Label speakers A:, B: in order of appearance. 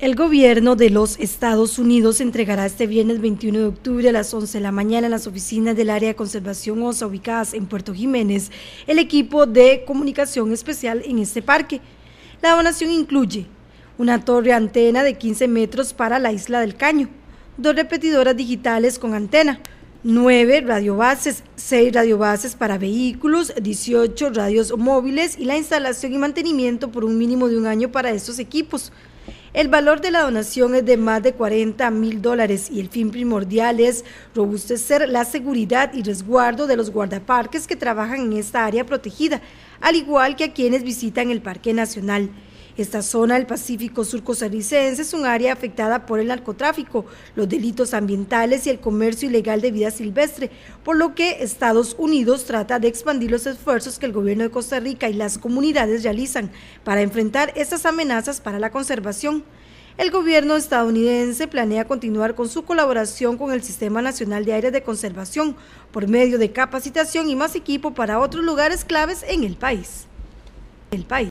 A: El gobierno de los Estados Unidos entregará este viernes 21 de octubre a las 11 de la mañana en las oficinas del área de conservación OSA ubicadas en Puerto Jiménez el equipo de comunicación especial en este parque. La donación incluye una torre antena de 15 metros para la isla del Caño, dos repetidoras digitales con antena, 9 radiobases, 6 radiobases para vehículos, 18 radios móviles y la instalación y mantenimiento por un mínimo de un año para estos equipos. El valor de la donación es de más de 40 mil dólares y el fin primordial es robustecer la seguridad y resguardo de los guardaparques que trabajan en esta área protegida, al igual que a quienes visitan el Parque Nacional. Esta zona del Pacífico Sur costarricense es un área afectada por el narcotráfico, los delitos ambientales y el comercio ilegal de vida silvestre, por lo que Estados Unidos trata de expandir los esfuerzos que el gobierno de Costa Rica y las comunidades realizan para enfrentar estas amenazas para la conservación. El gobierno estadounidense planea continuar con su colaboración con el Sistema Nacional de Áreas de Conservación por medio de capacitación y más equipo para otros lugares claves en El país.